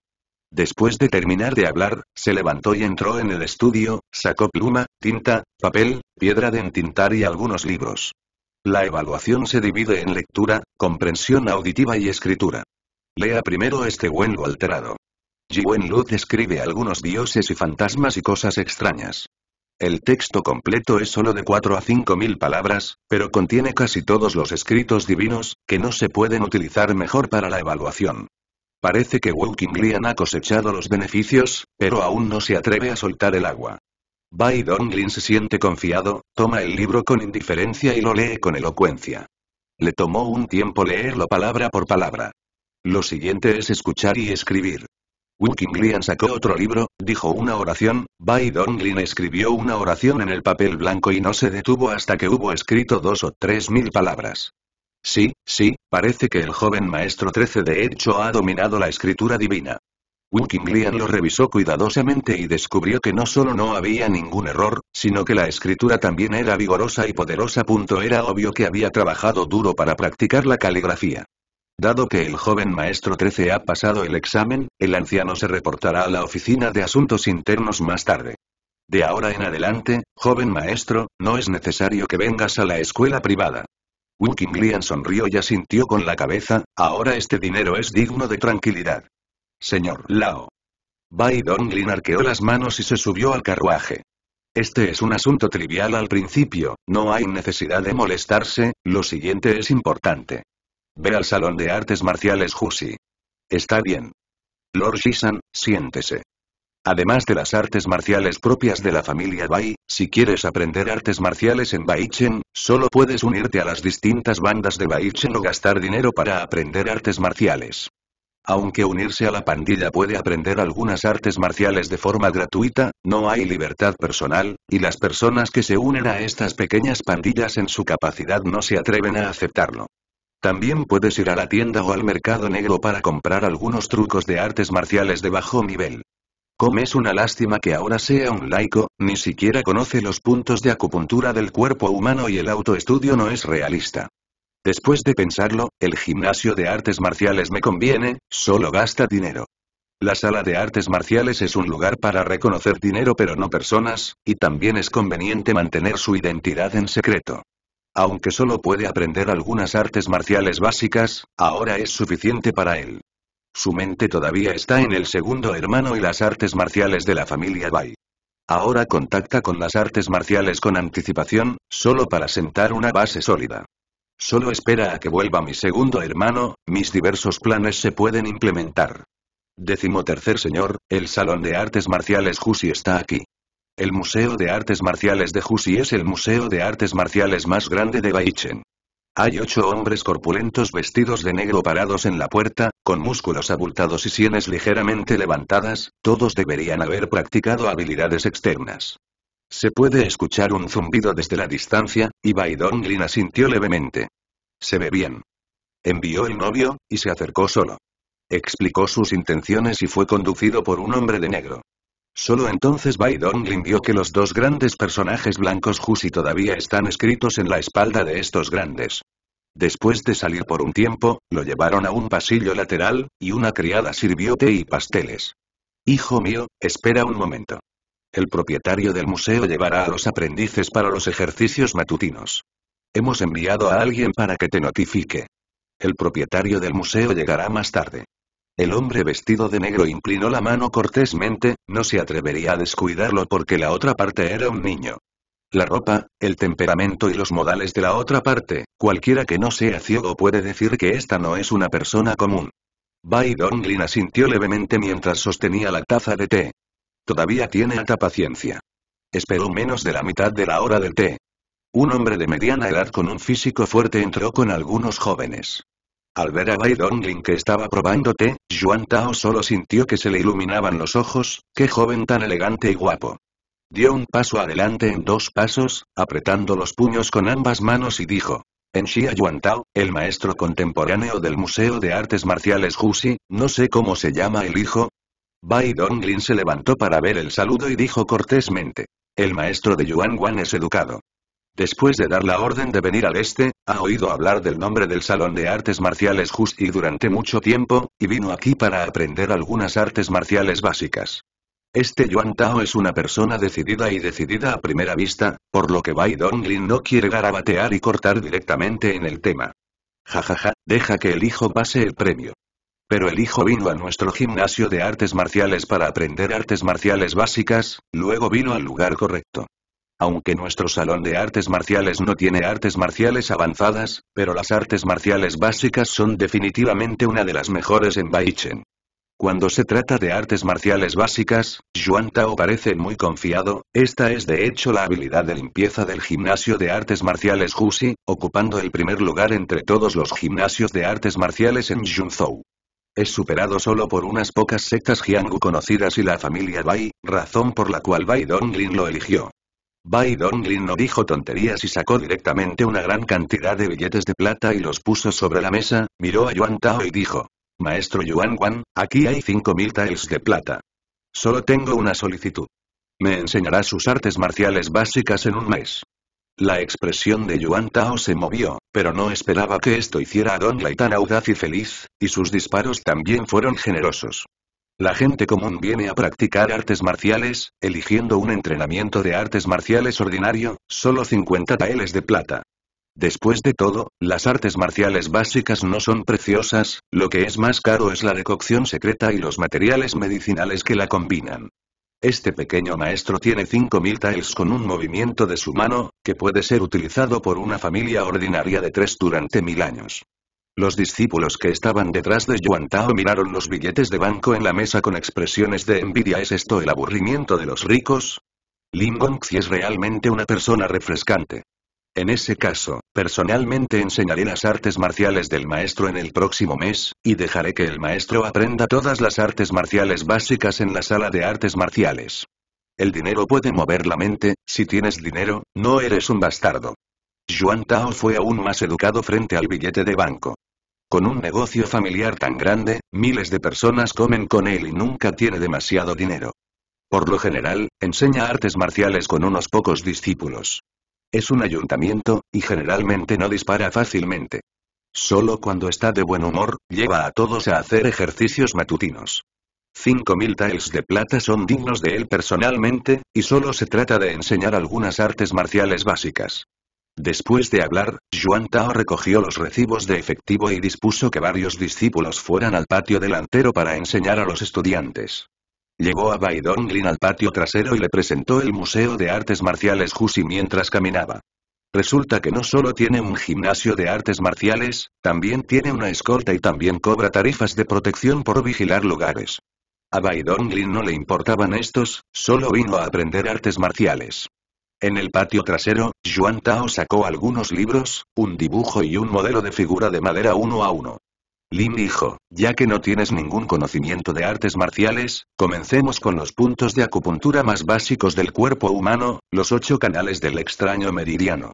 Después de terminar de hablar, se levantó y entró en el estudio, sacó pluma, tinta, papel, piedra de entintar y algunos libros. La evaluación se divide en lectura, comprensión auditiva y escritura. Lea primero este Wenlu alterado. Wen Wenlu describe algunos dioses y fantasmas y cosas extrañas. El texto completo es solo de 4 a 5 mil palabras, pero contiene casi todos los escritos divinos, que no se pueden utilizar mejor para la evaluación. Parece que Wu Lian ha cosechado los beneficios, pero aún no se atreve a soltar el agua. Bai Donglin se siente confiado, toma el libro con indiferencia y lo lee con elocuencia. Le tomó un tiempo leerlo palabra por palabra. Lo siguiente es escuchar y escribir. Wukinglian sacó otro libro, dijo una oración, Bai Donglin escribió una oración en el papel blanco y no se detuvo hasta que hubo escrito dos o tres mil palabras. Sí, sí, parece que el joven maestro 13 de hecho ha dominado la escritura divina. Wikimedia lo revisó cuidadosamente y descubrió que no solo no había ningún error, sino que la escritura también era vigorosa y poderosa. Era obvio que había trabajado duro para practicar la caligrafía. Dado que el joven maestro 13 ha pasado el examen, el anciano se reportará a la oficina de asuntos internos más tarde. De ahora en adelante, joven maestro, no es necesario que vengas a la escuela privada. Wilkinglian sonrió y asintió con la cabeza, ahora este dinero es digno de tranquilidad. Señor Lao. Bai Donglin arqueó las manos y se subió al carruaje. Este es un asunto trivial al principio, no hay necesidad de molestarse, lo siguiente es importante. Ve al salón de artes marciales Husi. Está bien. Lord Shisan, siéntese. Además de las artes marciales propias de la familia Bai, si quieres aprender artes marciales en Baichen, solo puedes unirte a las distintas bandas de Baichen o gastar dinero para aprender artes marciales. Aunque unirse a la pandilla puede aprender algunas artes marciales de forma gratuita, no hay libertad personal, y las personas que se unen a estas pequeñas pandillas en su capacidad no se atreven a aceptarlo. También puedes ir a la tienda o al mercado negro para comprar algunos trucos de artes marciales de bajo nivel. Com es una lástima que ahora sea un laico, ni siquiera conoce los puntos de acupuntura del cuerpo humano y el autoestudio no es realista. Después de pensarlo, el gimnasio de artes marciales me conviene, solo gasta dinero. La sala de artes marciales es un lugar para reconocer dinero pero no personas, y también es conveniente mantener su identidad en secreto. Aunque solo puede aprender algunas artes marciales básicas, ahora es suficiente para él. Su mente todavía está en el segundo hermano y las artes marciales de la familia Bai. Ahora contacta con las artes marciales con anticipación, solo para sentar una base sólida. Solo espera a que vuelva mi segundo hermano, mis diversos planes se pueden implementar. Décimo tercer señor, el Salón de Artes Marciales Jusi está aquí. El Museo de Artes Marciales de Jusi es el museo de artes marciales más grande de Baichen. Hay ocho hombres corpulentos vestidos de negro parados en la puerta, con músculos abultados y sienes ligeramente levantadas, todos deberían haber practicado habilidades externas. Se puede escuchar un zumbido desde la distancia, y Baidonglin asintió levemente. Se ve bien. Envió el novio, y se acercó solo. Explicó sus intenciones y fue conducido por un hombre de negro. Solo entonces Baidonglin vio que los dos grandes personajes blancos Jussi todavía están escritos en la espalda de estos grandes. Después de salir por un tiempo, lo llevaron a un pasillo lateral, y una criada sirvió té y pasteles. Hijo mío, espera un momento. El propietario del museo llevará a los aprendices para los ejercicios matutinos. Hemos enviado a alguien para que te notifique. El propietario del museo llegará más tarde. El hombre vestido de negro inclinó la mano cortésmente, no se atrevería a descuidarlo porque la otra parte era un niño. La ropa, el temperamento y los modales de la otra parte, cualquiera que no sea ciego puede decir que esta no es una persona común. Bai Donglin asintió levemente mientras sostenía la taza de té. Todavía tiene alta paciencia. Esperó menos de la mitad de la hora del té. Un hombre de mediana edad con un físico fuerte entró con algunos jóvenes. Al ver a Bai Dongling que estaba probando té, Yuan Tao solo sintió que se le iluminaban los ojos, qué joven tan elegante y guapo. Dio un paso adelante en dos pasos, apretando los puños con ambas manos y dijo. En Xia Yuan Tao, el maestro contemporáneo del Museo de Artes Marciales Huxi, no sé cómo se llama el hijo, Bai Donglin se levantó para ver el saludo y dijo cortésmente. El maestro de Yuan Wan es educado. Después de dar la orden de venir al este, ha oído hablar del nombre del Salón de Artes Marciales Justi durante mucho tiempo, y vino aquí para aprender algunas artes marciales básicas. Este Yuan Tao es una persona decidida y decidida a primera vista, por lo que Bai Donglin no quiere garabatear y cortar directamente en el tema. Jajaja, ja, ja, deja que el hijo pase el premio pero el hijo vino a nuestro gimnasio de artes marciales para aprender artes marciales básicas, luego vino al lugar correcto. Aunque nuestro salón de artes marciales no tiene artes marciales avanzadas, pero las artes marciales básicas son definitivamente una de las mejores en Baichen. Cuando se trata de artes marciales básicas, Yuan Tao parece muy confiado, esta es de hecho la habilidad de limpieza del gimnasio de artes marciales Jusi, ocupando el primer lugar entre todos los gimnasios de artes marciales en Junzhou. Es superado solo por unas pocas sectas Jiangu conocidas y la familia Bai, razón por la cual Bai Donglin lo eligió. Bai Donglin no dijo tonterías y sacó directamente una gran cantidad de billetes de plata y los puso sobre la mesa, miró a Yuan Tao y dijo. Maestro Yuan Wan, aquí hay 5.000 taels de plata. Solo tengo una solicitud. Me enseñará sus artes marciales básicas en un mes. La expresión de Yuan Tao se movió, pero no esperaba que esto hiciera a Don Lai tan audaz y feliz, y sus disparos también fueron generosos. La gente común viene a practicar artes marciales, eligiendo un entrenamiento de artes marciales ordinario, solo 50 taeles de plata. Después de todo, las artes marciales básicas no son preciosas, lo que es más caro es la decocción secreta y los materiales medicinales que la combinan. Este pequeño maestro tiene 5000 tiles con un movimiento de su mano, que puede ser utilizado por una familia ordinaria de tres durante mil años. Los discípulos que estaban detrás de Yuan Tao miraron los billetes de banco en la mesa con expresiones de envidia. ¿Es esto el aburrimiento de los ricos? Lin Gongxi es realmente una persona refrescante. En ese caso, personalmente enseñaré las artes marciales del maestro en el próximo mes, y dejaré que el maestro aprenda todas las artes marciales básicas en la sala de artes marciales. El dinero puede mover la mente, si tienes dinero, no eres un bastardo. Yuan Tao fue aún más educado frente al billete de banco. Con un negocio familiar tan grande, miles de personas comen con él y nunca tiene demasiado dinero. Por lo general, enseña artes marciales con unos pocos discípulos. Es un ayuntamiento, y generalmente no dispara fácilmente. Solo cuando está de buen humor, lleva a todos a hacer ejercicios matutinos. 5.000 tiles de plata son dignos de él personalmente, y solo se trata de enseñar algunas artes marciales básicas. Después de hablar, Yuan Tao recogió los recibos de efectivo y dispuso que varios discípulos fueran al patio delantero para enseñar a los estudiantes. Llegó a Bai Donglin al patio trasero y le presentó el Museo de Artes Marciales Husi mientras caminaba. Resulta que no solo tiene un gimnasio de artes marciales, también tiene una escolta y también cobra tarifas de protección por vigilar lugares. A Donglin no le importaban estos, solo vino a aprender artes marciales. En el patio trasero, Yuan Tao sacó algunos libros, un dibujo y un modelo de figura de madera uno a uno. Lin dijo, ya que no tienes ningún conocimiento de artes marciales, comencemos con los puntos de acupuntura más básicos del cuerpo humano, los ocho canales del extraño meridiano.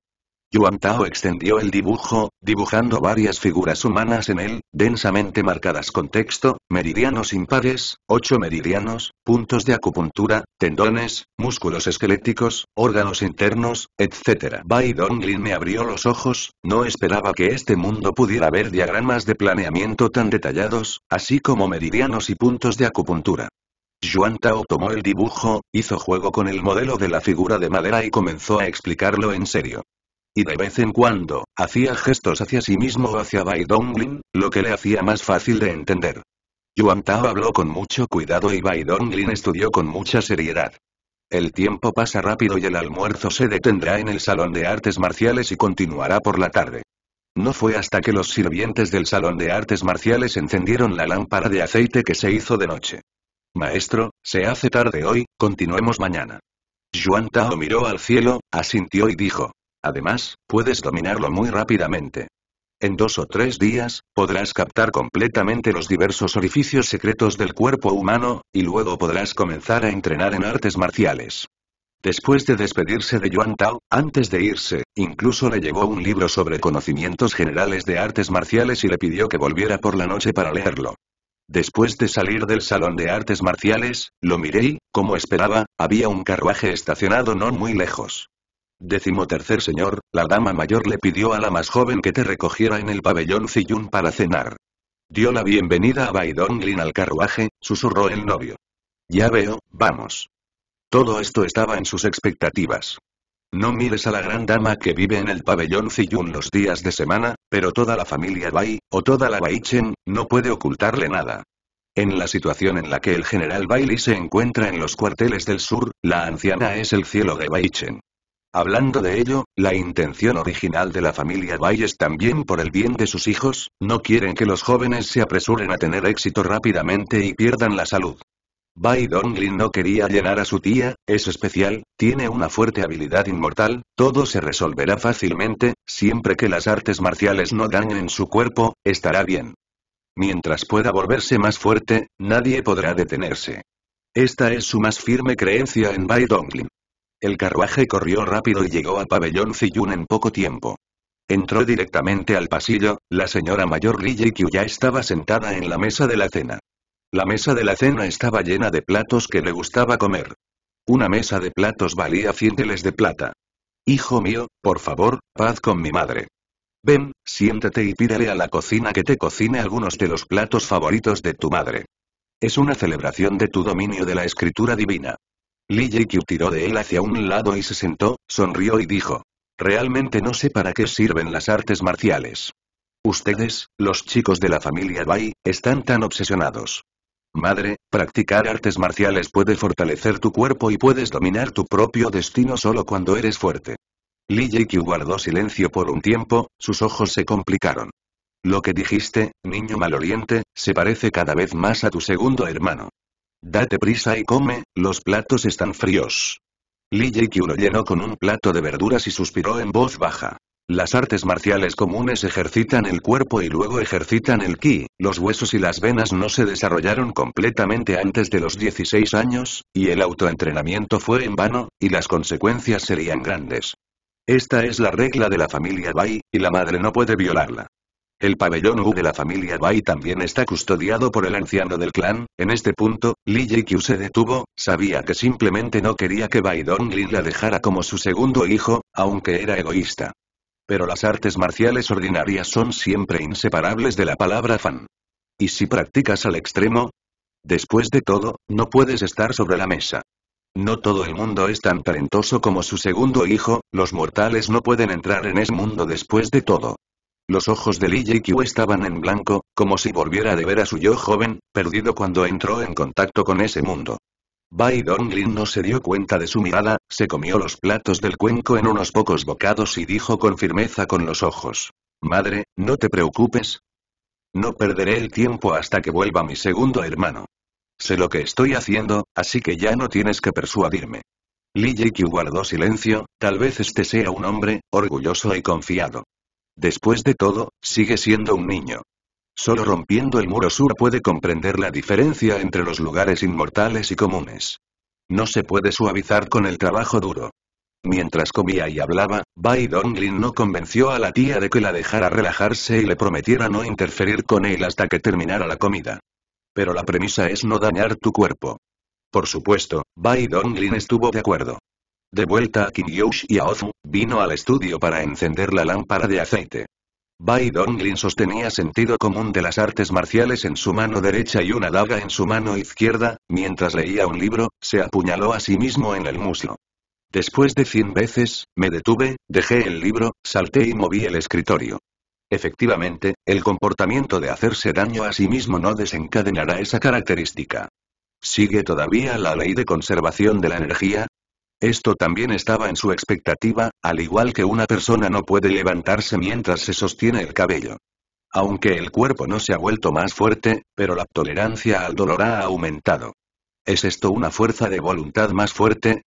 Yuan Tao extendió el dibujo, dibujando varias figuras humanas en él, densamente marcadas con texto, meridianos impares, ocho meridianos, puntos de acupuntura, tendones, músculos esqueléticos, órganos internos, etc. Bai Donglin me abrió los ojos, no esperaba que este mundo pudiera ver diagramas de planeamiento tan detallados, así como meridianos y puntos de acupuntura. Yuan Tao tomó el dibujo, hizo juego con el modelo de la figura de madera y comenzó a explicarlo en serio y de vez en cuando, hacía gestos hacia sí mismo o hacia Bai Donglin, lo que le hacía más fácil de entender. Yuan Tao habló con mucho cuidado y Bai Donglin estudió con mucha seriedad. El tiempo pasa rápido y el almuerzo se detendrá en el Salón de Artes Marciales y continuará por la tarde. No fue hasta que los sirvientes del Salón de Artes Marciales encendieron la lámpara de aceite que se hizo de noche. Maestro, se hace tarde hoy, continuemos mañana. Yuan Tao miró al cielo, asintió y dijo, Además, puedes dominarlo muy rápidamente. En dos o tres días, podrás captar completamente los diversos orificios secretos del cuerpo humano, y luego podrás comenzar a entrenar en artes marciales. Después de despedirse de Yuan Tao, antes de irse, incluso le llevó un libro sobre conocimientos generales de artes marciales y le pidió que volviera por la noche para leerlo. Después de salir del salón de artes marciales, lo miré y, como esperaba, había un carruaje estacionado no muy lejos. Decimotercer señor, la dama mayor le pidió a la más joven que te recogiera en el pabellón Ziyun para cenar. Dio la bienvenida a Baidonglin al carruaje, susurró el novio. Ya veo, vamos. Todo esto estaba en sus expectativas. No mires a la gran dama que vive en el pabellón Ziyun los días de semana, pero toda la familia Bai, o toda la Baichen, no puede ocultarle nada. En la situación en la que el general Bailey se encuentra en los cuarteles del sur, la anciana es el cielo de Baichen. Hablando de ello, la intención original de la familia es también por el bien de sus hijos, no quieren que los jóvenes se apresuren a tener éxito rápidamente y pierdan la salud. Bai Donglin no quería llenar a su tía, es especial, tiene una fuerte habilidad inmortal, todo se resolverá fácilmente, siempre que las artes marciales no dañen su cuerpo, estará bien. Mientras pueda volverse más fuerte, nadie podrá detenerse. Esta es su más firme creencia en Bai Donglin. El carruaje corrió rápido y llegó a Pabellón Ziyun en poco tiempo. Entró directamente al pasillo, la señora mayor Li Yeqiu ya estaba sentada en la mesa de la cena. La mesa de la cena estaba llena de platos que le gustaba comer. Una mesa de platos valía cienteles de plata. Hijo mío, por favor, paz con mi madre. Ven, siéntate y pídele a la cocina que te cocine algunos de los platos favoritos de tu madre. Es una celebración de tu dominio de la escritura divina. Li tiró de él hacia un lado y se sentó, sonrió y dijo. Realmente no sé para qué sirven las artes marciales. Ustedes, los chicos de la familia Bai, están tan obsesionados. Madre, practicar artes marciales puede fortalecer tu cuerpo y puedes dominar tu propio destino solo cuando eres fuerte. Li guardó silencio por un tiempo, sus ojos se complicaron. Lo que dijiste, niño maloliente, se parece cada vez más a tu segundo hermano. Date prisa y come, los platos están fríos. Li Kyu lo llenó con un plato de verduras y suspiró en voz baja. Las artes marciales comunes ejercitan el cuerpo y luego ejercitan el ki, los huesos y las venas no se desarrollaron completamente antes de los 16 años, y el autoentrenamiento fue en vano, y las consecuencias serían grandes. Esta es la regla de la familia Bai, y la madre no puede violarla. El pabellón U de la familia Bai también está custodiado por el anciano del clan, en este punto, Li Jikyu se detuvo, sabía que simplemente no quería que Bai Donglin la dejara como su segundo hijo, aunque era egoísta. Pero las artes marciales ordinarias son siempre inseparables de la palabra fan. ¿Y si practicas al extremo? Después de todo, no puedes estar sobre la mesa. No todo el mundo es tan talentoso como su segundo hijo, los mortales no pueden entrar en ese mundo después de todo. Los ojos de Li Q estaban en blanco, como si volviera de ver a su yo joven, perdido cuando entró en contacto con ese mundo. Bai Donglin no se dio cuenta de su mirada, se comió los platos del cuenco en unos pocos bocados y dijo con firmeza con los ojos. Madre, no te preocupes. No perderé el tiempo hasta que vuelva mi segundo hermano. Sé lo que estoy haciendo, así que ya no tienes que persuadirme. Li Q guardó silencio, tal vez este sea un hombre, orgulloso y confiado. Después de todo, sigue siendo un niño. Solo rompiendo el muro sur puede comprender la diferencia entre los lugares inmortales y comunes. No se puede suavizar con el trabajo duro. Mientras comía y hablaba, Bai Donglin no convenció a la tía de que la dejara relajarse y le prometiera no interferir con él hasta que terminara la comida. Pero la premisa es no dañar tu cuerpo. Por supuesto, Bai Donglin estuvo de acuerdo. De vuelta a Kinyush y a Ozu, vino al estudio para encender la lámpara de aceite. Bai Donglin sostenía sentido común de las artes marciales en su mano derecha y una daga en su mano izquierda, mientras leía un libro, se apuñaló a sí mismo en el muslo. Después de cien veces, me detuve, dejé el libro, salté y moví el escritorio. Efectivamente, el comportamiento de hacerse daño a sí mismo no desencadenará esa característica. ¿Sigue todavía la ley de conservación de la energía? Esto también estaba en su expectativa, al igual que una persona no puede levantarse mientras se sostiene el cabello. Aunque el cuerpo no se ha vuelto más fuerte, pero la tolerancia al dolor ha aumentado. ¿Es esto una fuerza de voluntad más fuerte?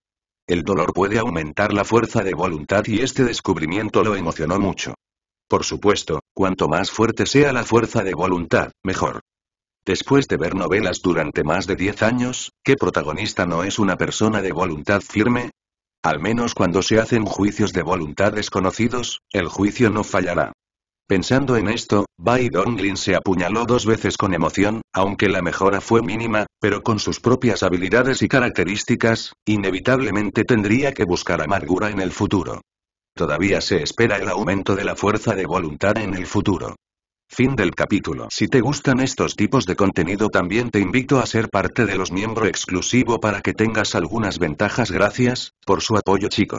El dolor puede aumentar la fuerza de voluntad y este descubrimiento lo emocionó mucho. Por supuesto, cuanto más fuerte sea la fuerza de voluntad, mejor. Después de ver novelas durante más de 10 años, ¿qué protagonista no es una persona de voluntad firme? Al menos cuando se hacen juicios de voluntad desconocidos, el juicio no fallará. Pensando en esto, Bai Donglin se apuñaló dos veces con emoción, aunque la mejora fue mínima, pero con sus propias habilidades y características, inevitablemente tendría que buscar amargura en el futuro. Todavía se espera el aumento de la fuerza de voluntad en el futuro. Fin del capítulo. Si te gustan estos tipos de contenido también te invito a ser parte de los miembros exclusivo para que tengas algunas ventajas gracias, por su apoyo chicos.